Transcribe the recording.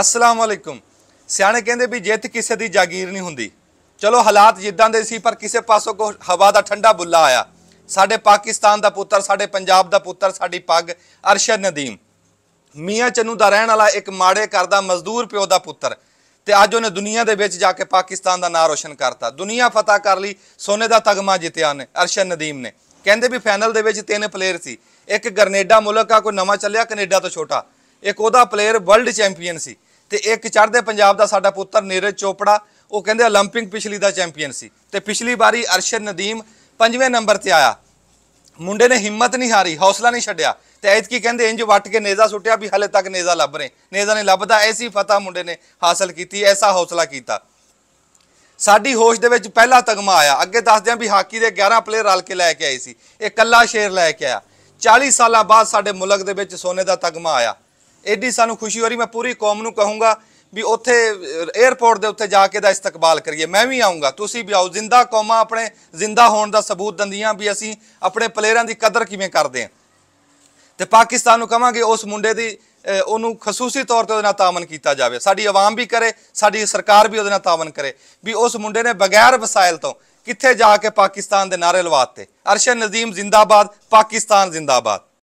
ਅਸਲਾਮ ਵਾਲੇਕਮ ਸਿਆਣੇ ਕਹਿੰਦੇ ਵੀ ਜਿੱਤ ਕਿਸੇ ਦੀ ਜਾਗੀਰ ਨਹੀਂ ਹੁੰਦੀ ਚਲੋ ਹਾਲਾਤ ਜਿੱਦਾਂ ਦੇ ਸੀ ਪਰ ਕਿਸੇ ਪਾਸੋਂ ਕੋ ਹਵਾ ਦਾ ਠੰਡਾ ਬੁੱਲਾ ਆਇਆ ਸਾਡੇ ਪਾਕਿਸਤਾਨ ਦਾ ਪੁੱਤਰ ਸਾਡੇ ਪੰਜਾਬ ਦਾ ਪੁੱਤਰ ਸਾਡੀ ਪੱਗ ਅਰਸ਼ਦ ਨਦੀਮ ਮੀਆਂ ਚੰਨੂ ਦਾ ਰਹਿਣ ਵਾਲਾ ਇੱਕ ਮਾੜੇ ਕਰਦਾ ਮਜ਼ਦੂਰ ਪਿਓ ਦਾ ਪੁੱਤਰ ਤੇ ਅੱਜ ਉਹਨੇ ਦੁਨੀਆ ਦੇ ਵਿੱਚ ਜਾ ਕੇ ਪਾਕਿਸਤਾਨ ਦਾ ਨਾਂ ਰੋਸ਼ਨ ਕਰਤਾ ਦੁਨੀਆ ਫਤਹਾ ਕਰ ਲਈ ਸੋਨੇ ਦਾ ਤਗਮਾ ਜਿੱਤਿਆ ਨੇ ਅਰਸ਼ਦ ਨਦੀਮ ਨੇ ਕਹਿੰਦੇ ਵੀ ਫਾਈਨਲ ਦੇ ਵਿੱਚ ਤਿੰਨ ਪਲੇਅਰ ਸੀ ਇੱਕ ਗਰਨੇਡਾ ਮੁਲਕ ਆ ਕੋਈ ਨਵਾਂ ਚੱਲਿਆ ਕੈਨੇਡਾ ਤੋਂ ਛੋਟਾ ਇੱਕ ਉਹਦਾ ਪਲੇਅਰ ਵਰਲਡ ਚੈਂਪੀਅਨ ਸੀ ਤੇ ਇੱਕ ਚੜ੍ਹਦੇ ਪੰਜਾਬ ਦਾ ਸਾਡਾ ਪੁੱਤਰ ਨੀਰਜ ਚੋਪੜਾ ਉਹ ਕਹਿੰਦੇ 올림픽 ਪਿਛਲੀ ਦਾ ਚੈਂਪੀਅਨ ਸੀ ਤੇ ਪਿਛਲੀ ਵਾਰੀ ਅਰਸ਼ਦ ਨਦੀਮ ਪੰਜਵੇਂ ਨੰਬਰ ਤੇ ਆਇਆ ਮੁੰਡੇ ਨੇ ਹਿੰਮਤ ਨਹੀਂ ਹਾਰੀ ਹੌਸਲਾ ਨਹੀਂ ਛੱਡਿਆ ਤੇ ਕੀ ਕਹਿੰਦੇ ਇੰਜ ਵੱਟ ਕੇ ਨੇਜ਼ਾ ਸੁੱਟਿਆ ਵੀ ਹਲੇ ਤੱਕ ਨੇਜ਼ਾ ਲੱਭ ਰਹੇ ਨੇਜ਼ਾ ਨੇ ਲੱਭਦਾ ਐਸੀ ਫਤਹ ਮੁੰਡੇ ਨੇ ਹਾਸਲ ਕੀਤੀ ਐਸਾ ਹੌਸਲਾ ਕੀਤਾ ਸਾਡੀ ਹੋਸ਼ ਦੇ ਵਿੱਚ ਪਹਿਲਾ ਤਗਮਾ ਆਇਆ ਅੱਗੇ ਦੱਸਦੇ ਆ ਵੀ ਹਾਕੀ ਦੇ 11 ਪਲੇਅਰ ਰਲ ਕੇ ਲੈ ਕੇ ਆਏ ਸੀ ਇਹ ਕੱਲਾ ਸ਼ੇਰ ਲੈ ਕੇ ਆਇਆ 40 ਸਾਲਾਂ ਬਾਅਦ ਸਾਡੇ ਮੁਲਕ ਦੇ ਵਿੱਚ ਸੋਨੇ ਦਾ ਤਗਮਾ ਆਇਆ ਐਡੀ ਸਾਨੂੰ ਖੁਸ਼ੀ ਹੋ ਰਹੀ ਮੈਂ ਪੂਰੀ ਕੌਮ ਨੂੰ ਕਹੂੰਗਾ ਵੀ ਉੱਥੇ 에어ਪੋਰਟ ਦੇ ਉੱਤੇ ਜਾ ਕੇ ਦਾ ਇਸਤਕਬਾਲ ਕਰੀਏ ਮੈਂ ਵੀ ਆਉਂਗਾ ਤੁਸੀਂ ਵੀ ਆਓ ਜ਼ਿੰਦਾ ਕੌਮਾਂ ਆਪਣੇ ਜ਼ਿੰਦਾ ਹੋਣ ਦਾ ਸਬੂਤ ਦੰਦੀਆਂ ਵੀ ਅਸੀਂ ਆਪਣੇ ਪਲੇਅਰਾਂ ਦੀ ਕਦਰ ਕਿਵੇਂ ਕਰਦੇ ਹਾਂ ਤੇ ਪਾਕਿਸਤਾਨ ਨੂੰ ਕਹਾਂਗੇ ਉਸ ਮੁੰਡੇ ਦੀ ਉਹਨੂੰ ਖਸੂਸੀ ਤੌਰ ਤੇ ਉਹਦੇ ਨਾਲ ਤਾਮਨ ਕੀਤਾ ਜਾਵੇ ਸਾਡੀ ਆਵਾਮ ਵੀ ਕਰੇ ਸਾਡੀ ਸਰਕਾਰ ਵੀ ਉਹਦੇ ਨਾਲ ਤਾਮਨ ਕਰੇ ਵੀ ਉਸ ਮੁੰਡੇ ਨੇ ਬਗੈਰ ਵਸਾਇਲ ਤੋਂ ਕਿੱਥੇ ਜਾ ਕੇ ਪਾਕਿਸਤਾਨ ਦੇ ਨਾਰੇ ਲਵਾਤੇ ਅਰਸ਼ਦ ਨਜ਼ੀਮ ਜ਼ਿੰਦਾਬਾਦ ਪਾਕਿਸਤਾਨ ਜ਼ਿੰਦਾਬਾਦ